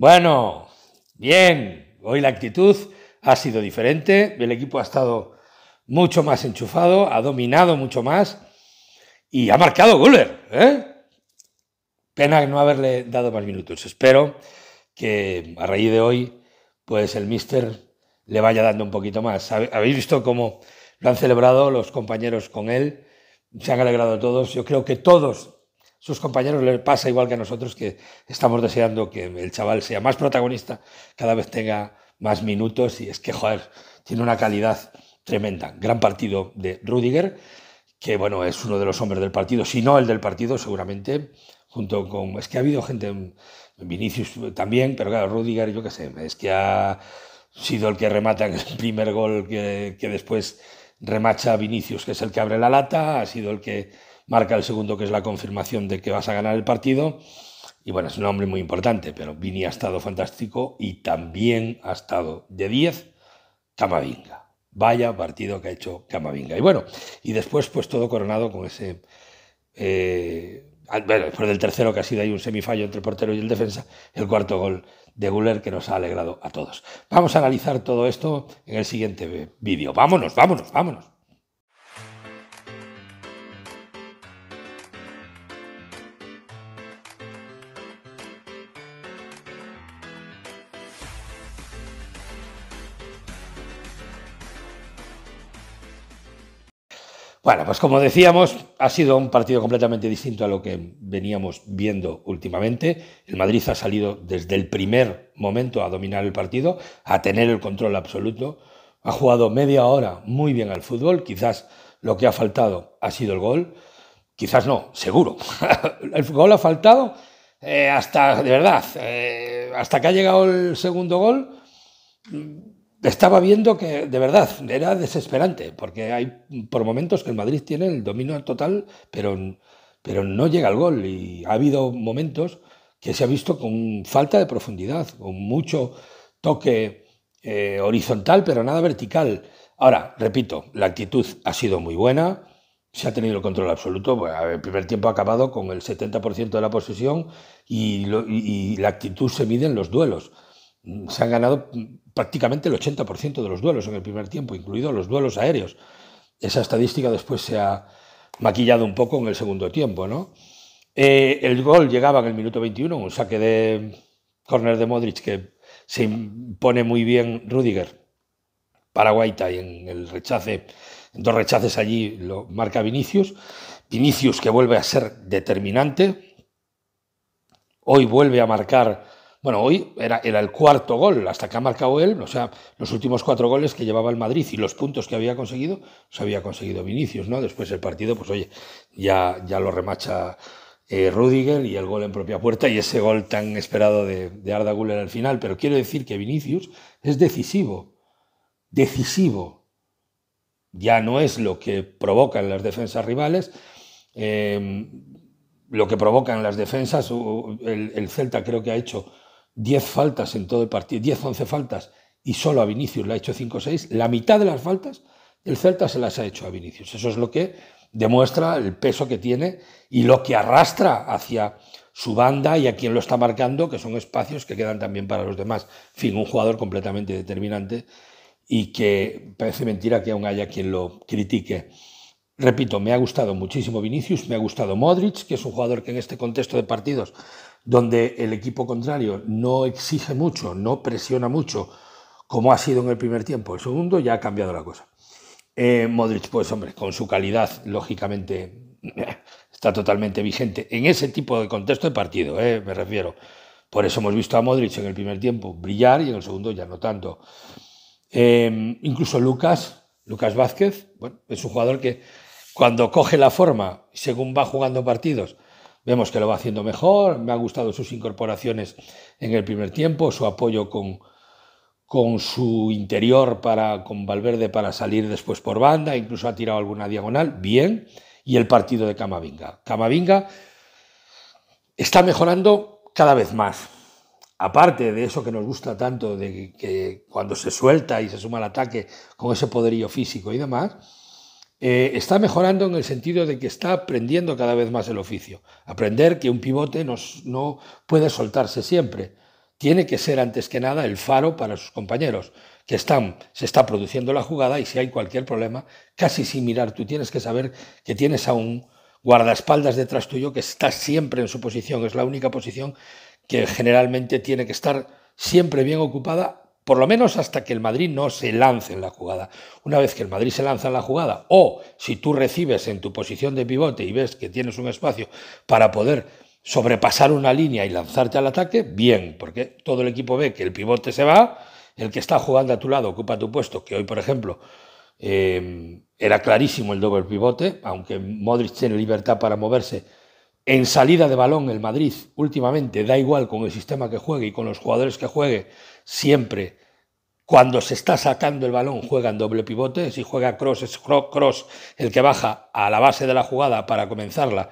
Bueno, bien, hoy la actitud ha sido diferente, el equipo ha estado mucho más enchufado, ha dominado mucho más y ha marcado Guller. ¿eh? Pena no haberle dado más minutos. Espero que a raíz de hoy, pues el mister le vaya dando un poquito más. Habéis visto cómo lo han celebrado los compañeros con él, se han alegrado todos. Yo creo que todos sus compañeros le pasa igual que a nosotros, que estamos deseando que el chaval sea más protagonista, cada vez tenga más minutos y es que, joder, tiene una calidad tremenda. Gran partido de Rudiger, que bueno, es uno de los hombres del partido, si no el del partido seguramente, junto con... Es que ha habido gente, Vinicius también, pero claro, Rudiger, yo qué sé, es que ha sido el que remata en el primer gol que, que después remacha Vinicius, que es el que abre la lata, ha sido el que marca el segundo, que es la confirmación de que vas a ganar el partido. Y bueno, es un hombre muy importante, pero Vini ha estado fantástico y también ha estado de 10 Camavinga. Vaya partido que ha hecho Camavinga. Y bueno, y después pues todo coronado con ese... Eh, bueno, después del tercero que ha sido ahí un semifallo entre el portero y el defensa, el cuarto gol de Guller que nos ha alegrado a todos. Vamos a analizar todo esto en el siguiente vídeo. Vámonos, vámonos, vámonos. Bueno, pues como decíamos, ha sido un partido completamente distinto a lo que veníamos viendo últimamente. El Madrid ha salido desde el primer momento a dominar el partido, a tener el control absoluto. Ha jugado media hora muy bien al fútbol. Quizás lo que ha faltado ha sido el gol. Quizás no, seguro. el gol ha faltado eh, hasta, de verdad, eh, hasta que ha llegado el segundo gol estaba viendo que de verdad era desesperante, porque hay por momentos que el Madrid tiene el dominio total, pero, pero no llega al gol. Y ha habido momentos que se ha visto con falta de profundidad, con mucho toque eh, horizontal, pero nada vertical. Ahora, repito, la actitud ha sido muy buena, se ha tenido el control absoluto, pues, el primer tiempo ha acabado con el 70% de la posesión y la actitud se mide en los duelos se han ganado prácticamente el 80% de los duelos en el primer tiempo, incluidos los duelos aéreos. Esa estadística después se ha maquillado un poco en el segundo tiempo, eh, el gol llegaba en el minuto 21, un saque de córner de Modric que se impone muy bien Rudiger para y en el rechace, dos rechaces allí lo marca Vinicius. Vinicius que vuelve a ser determinante. Hoy vuelve a marcar bueno, hoy era, era, el cuarto gol, hasta que ha marcado él, o sea, los últimos cuatro goles que llevaba el Madrid y los puntos que había conseguido, los había conseguido Vinicius, ¿no? Después el partido, pues oye, ya, ya lo remacha eh, y el gol en propia puerta y ese gol tan esperado de, de Arda Güler al final. Pero quiero decir que Vinicius es decisivo, decisivo. Ya no es lo que provocan las defensas rivales. Eh, lo que provocan las defensas, el Celta creo que ha hecho 10 faltas en todo el partido, 10, 11 faltas, y solo a Vinicius le ha hecho 5 6, la mitad de las faltas el Celta se las ha hecho a Vinicius. Eso es lo que demuestra el peso que tiene y lo que arrastra hacia su banda y a quien lo está marcando, que son espacios que quedan también para los demás. En fin, un jugador completamente determinante y que parece mentira que aún haya quien lo critique. Repito, me ha gustado muchísimo Vinicius, me ha gustado Modric, que es un jugador que en este contexto de partidos donde el equipo contrario no exige mucho, no presiona mucho, como ha sido en el primer tiempo. El segundo ya ha cambiado la cosa. Eh, Modric, pues hombre, con su calidad, lógicamente, está totalmente vigente en ese tipo de contexto de partido, eh, me refiero. Por eso hemos visto a Modric en el primer tiempo brillar y en el segundo ya no tanto. Em, incluso Lucas, Lucas Vázquez, es un jugador que cuando coge la forma, según va jugando partidos, Vemos que lo va haciendo mejor, me han gustado sus incorporaciones en el primer tiempo, su apoyo con, su interior para, con Valverde para salir después por banda, incluso ha tirado alguna diagonal, bien, y el partido de Camavinga. Camavinga está mejorando cada vez más. Aparte de eso que nos gusta tanto, de que cuando se suelta y se suma al ataque con ese poderío físico y demás, eh, está mejorando en el sentido de que está aprendiendo cada vez más el oficio. Aprender que un pivote no puede soltarse siempre. Tiene que ser antes que nada el faro para sus compañeros, que están, se está produciendo la jugada y si hay cualquier problema, casi sin mirar, tú tienes que saber que tienes a un guardaespaldas detrás tuyo que está siempre en su posición, es la única posición que generalmente tiene que estar siempre bien ocupada por lo menos hasta que el Madrid no se lance en la jugada. Una vez que el Madrid se lanza en la jugada, o si tú recibes en tu posición de pivote y ves que tienes un espacio para poder sobrepasar una línea y lanzarte al ataque, bien, porque todo el equipo ve que el pivote se va, el que está jugando a tu lado ocupa tu puesto, que hoy, por ejemplo, em, era clarísimo el doble pivote, aunque Modric tiene libertad para moverse. En salida de balón, el Madrid últimamente, da igual con el sistema que juegue y con los jugadores que juegue, siempre cuando se está sacando el balón juega en doble pivote, si juega cross es cross el que baja a la base de la jugada para comenzarla,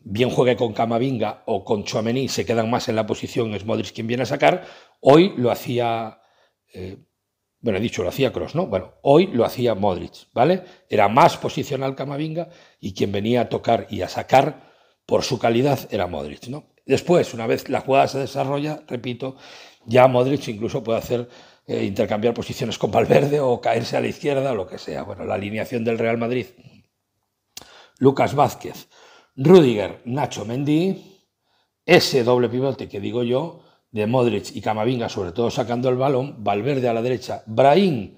bien juegue con Camavinga o con Chouameni, se quedan más en la posición, es Modric quien viene a sacar, hoy lo hacía, eh, bueno he dicho lo hacía cross, ¿no? Bueno, hoy lo hacía Modric, ¿vale? Era más posicional Camavinga y quien venía a tocar y a sacar por su calidad era Modric, ¿no? Después, una vez la jugada se desarrolla, repito, ya Modric incluso puede hacer eh, intercambiar posiciones con Valverde o caerse a la izquierda lo que sea. Bueno, la alineación del Real Madrid. Lucas Vázquez, Rudiger, Nacho Mendy, ese doble pivote que digo yo, de Modric y Camavinga, sobre todo sacando el balón, Valverde a la derecha, Brahim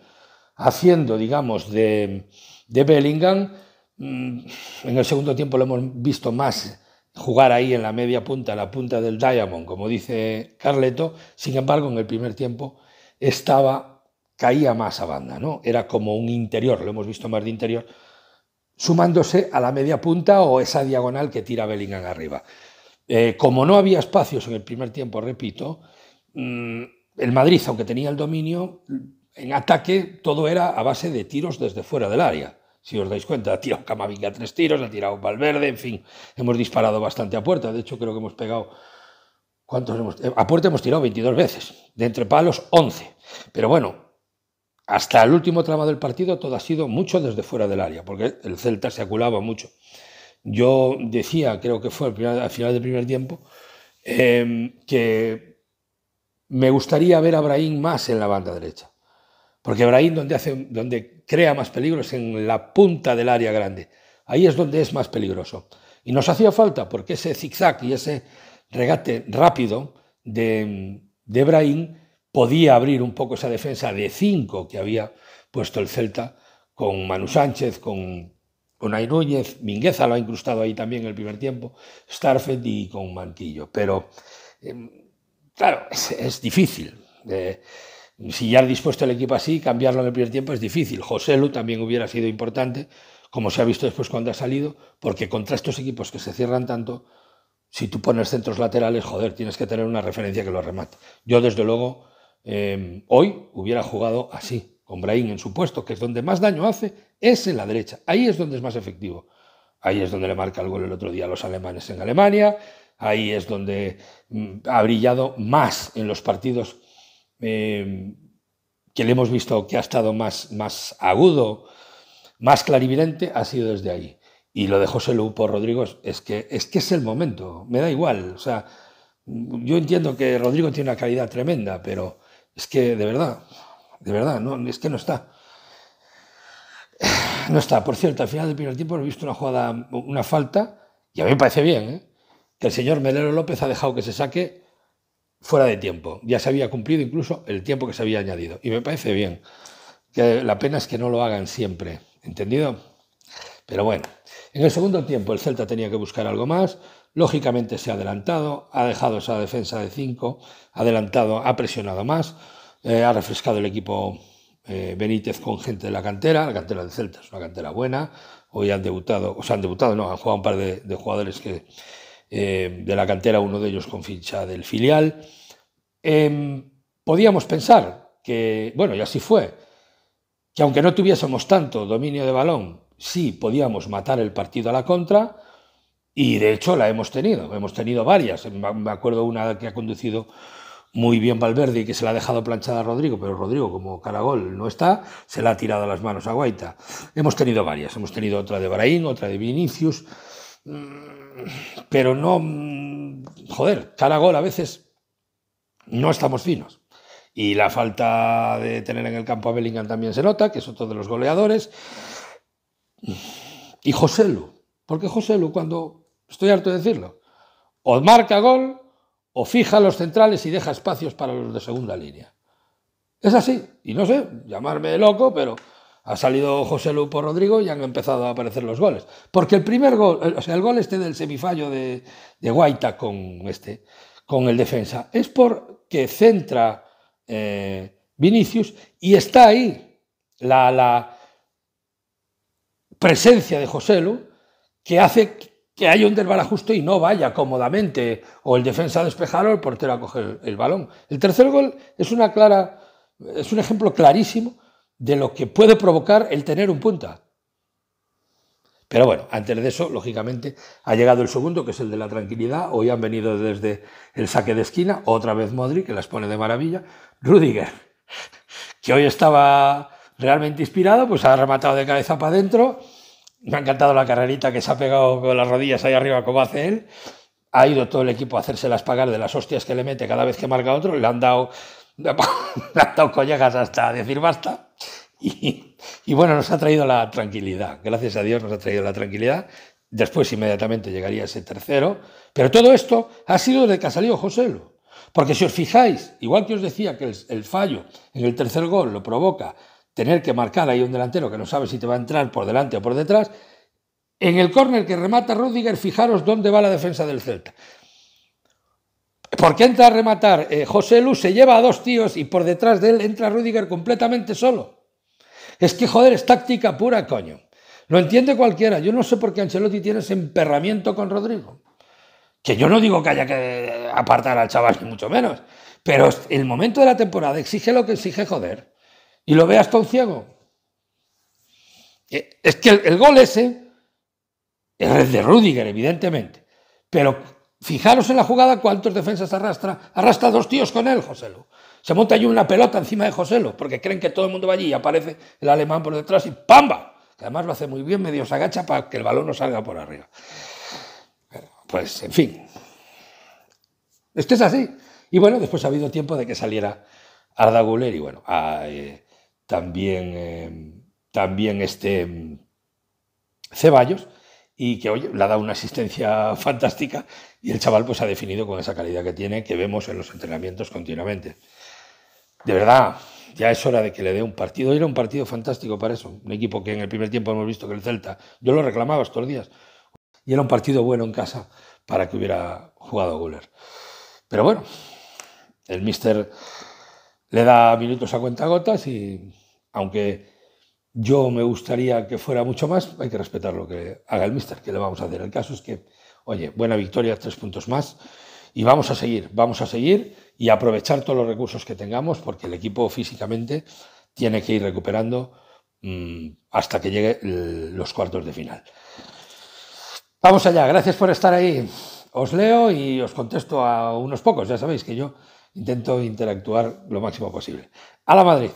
haciendo, digamos, de, de Bellingham. Mm, en el segundo tiempo lo hemos visto más jugar ahí en la media punta, la punta del Diamond, como dice Carleto. Sin embargo, en el primer tiempo estaba, caía más a banda, ¿no? Era como un interior, lo hemos visto más de interior, sumándose a la media punta o esa diagonal que tira Bellingham arriba. Eh, como no había espacios en el primer tiempo, repito, mm, el Madrid, aunque tenía el dominio, en ataque todo era a base de tiros desde fuera del área. Si os dais cuenta, ha tirado Camavinga tres tiros, ha tirado Valverde, en fin, hemos disparado bastante a puerta. De hecho, creo que hemos pegado ¿Cuántos hemos, eh, a hemos tirado 22 veces, de entre palos 11. Pero bueno, hasta el último tramo del partido todo ha sido mucho desde fuera del área, porque el Celta se aculaba mucho. Yo decía, creo que fue al final, del primer tiempo, em, que me gustaría ver a Brahim más en la banda derecha. Porque Brahim donde, hace, donde crea más peligros en la punta del área grande. Ahí es donde es más peligroso. Y nos hacía falta, porque ese zigzag y ese regate rápido de, de podía abrir un poco esa defensa de cinco que había puesto el Celta con Manu Sánchez, con, con Núñez, Mingueza lo ha incrustado ahí también en el primer tiempo, Starfed y con Mantillo Pero, em, claro, es, difícil. Eh, si ya ha dispuesto el equipo así, cambiarlo en el primer tiempo es difícil. Joselu Lu también hubiera sido importante, como se ha visto después cuando ha salido, porque contra estos equipos que se cierran tanto, si tú pones centros laterales, joder, tienes que tener una referencia que lo remate. Yo, desde luego, eh, hoy hubiera jugado así, con Brahim en su puesto, que es donde más daño hace, es en la derecha. Ahí es donde es más efectivo. Ahí es donde le marca el gol el otro día a los alemanes en Alemania. Ahí es donde mm, ha brillado más en los partidos eh, que le hemos visto que ha estado más, más agudo, más clarividente, ha sido desde ahí. Y lo de José Lupo, Rodrigo es que, es que es el momento, me da igual. O sea, yo entiendo que Rodrigo tiene una calidad tremenda, pero es que de verdad, de verdad, no, es que no está. No está. Por cierto, al final del primer tiempo he visto una jugada, una falta, y a mí me parece bien, ¿eh? que el señor Melero López ha dejado que se saque fuera de tiempo. Ya se había cumplido incluso el tiempo que se había añadido. Y me parece bien. Que la pena es que no lo hagan siempre. ¿Entendido? Pero bueno. En el segundo tiempo el Celta tenía que buscar algo más, lógicamente se ha adelantado, ha dejado esa defensa de 5, ha adelantado, ha presionado más, eh, ha refrescado el equipo eh, Benítez con gente de la cantera, la cantera del Celta es una cantera buena, hoy han debutado, o sea, han debutado, no, han jugado un par de, jugadores que, eh, de la cantera, uno de ellos con ficha del filial. Em, podíamos pensar que, bueno, y así fue, que aunque no tuviésemos tanto dominio de balón, sí podíamos matar el partido a la contra y de hecho la hemos tenido. Hemos tenido varias. Me acuerdo una que ha conducido muy bien Valverde y que se la ha dejado planchada a Rodrigo, pero Rodrigo, como Caragol no está, se la ha tirado a las manos a Guaita. Hemos tenido varias, hemos tenido otra de Braín, otra de Vinicius, mm, pero no. Mm, joder, Caragol a veces no estamos finos. Y la falta de tener en el campo a Bellingham también se nota, que es otro de los goleadores. Y Lu, porque Lu cuando estoy harto de decirlo, o marca gol o fija los centrales y deja espacios para los de segunda línea. Es así, y no sé, llamarme loco, pero ha salido José Lu por Rodrigo y han empezado a aparecer los goles. Porque el primer gol, eh, o sea, el gol este del semifallo de, Guaita con, este, con el defensa, es porque centra eh, Vinicius y está ahí la, la, presencia de Joselu que hace que haya un desbala justo y no vaya cómodamente, o el defensa a despejar o el portero a coger el balón. El tercer gol es, una clara, es un ejemplo clarísimo de lo que puede provocar el tener un punta. Pero bueno, antes de eso, lógicamente, ha llegado el segundo, que es el de la tranquilidad. Hoy han venido desde el saque de esquina, otra vez Modri, que las pone de maravilla. Rudiger, que hoy estaba realmente inspirado, pues ha rematado de cabeza para adentro me ha encantado la carrerita que se ha pegado con las rodillas ahí arriba como hace él. Ha ido todo el equipo a hacérselas pagar de las hostias que le mete cada vez que marca otro. Le han dado, le han dado collejas hasta decir basta. Y, bueno, nos ha traído la tranquilidad. Gracias a Dios nos ha traído la tranquilidad después inmediatamente llegaría ese tercero, pero todo esto ha sido desde que ha José Porque si os fijáis, igual que os decía que el, fallo en el tercer gol lo provoca tener que marcar ahí un delantero que no sabe si te va a entrar por delante o por detrás. En el córner que remata Rudiger, fijaros dónde va la defensa del Celta. ¿Por qué entra a rematar eh, José Luz, se lleva a dos tíos y por detrás de él entra Rudiger completamente solo. Es que, joder, es táctica pura, coño. Lo entiende cualquiera. Yo no sé por qué Ancelotti tiene ese emperramiento con Rodrigo. Que yo no digo que haya que apartar al chaval, ni mucho menos. Pero el momento de la temporada exige lo que exige, joder y lo hasta un ciego. Eh, es que el, gol ese es el de Rüdiger, evidentemente. Pero fijaros en la jugada cuántos defensas arrastra. Arrastra dos tíos con él, Joselo. Se monta allí una pelota encima de Joselo, porque creen que todo el mundo va allí y aparece el alemán por detrás y ¡pamba! Que además lo hace muy bien, medio se agacha para que el balón no salga por arriba. Pues, en fin. Este es así. Y bueno, después ha habido tiempo de que saliera Arda y bueno, a, eh, también, eh, también este mm, Ceballos, y que oye, le ha dado una asistencia fantástica y el chaval pues ha definido con esa calidad que tiene, que vemos en los entrenamientos continuamente. De verdad, ya es hora de que le dé un partido. Era un partido fantástico para eso. Un equipo que en el primer tiempo hemos visto que el Celta, yo lo reclamaba estos días, y era un partido bueno en casa para que hubiera jugado Guller. Pero bueno, el mister le da minutos a cuenta gotas y aunque yo me gustaría que fuera mucho más, hay que respetar lo que haga el mister, que le vamos a hacer. El caso es que, oye, buena victoria, tres puntos más, y vamos a seguir, vamos a seguir y aprovechar todos los recursos que tengamos, porque el equipo físicamente tiene que ir recuperando mm, hasta que llegue los cuartos de final. Vamos allá, gracias por estar ahí. Os leo y os contesto a unos pocos, ya sabéis que yo intento interactuar lo máximo posible. A la Madrid.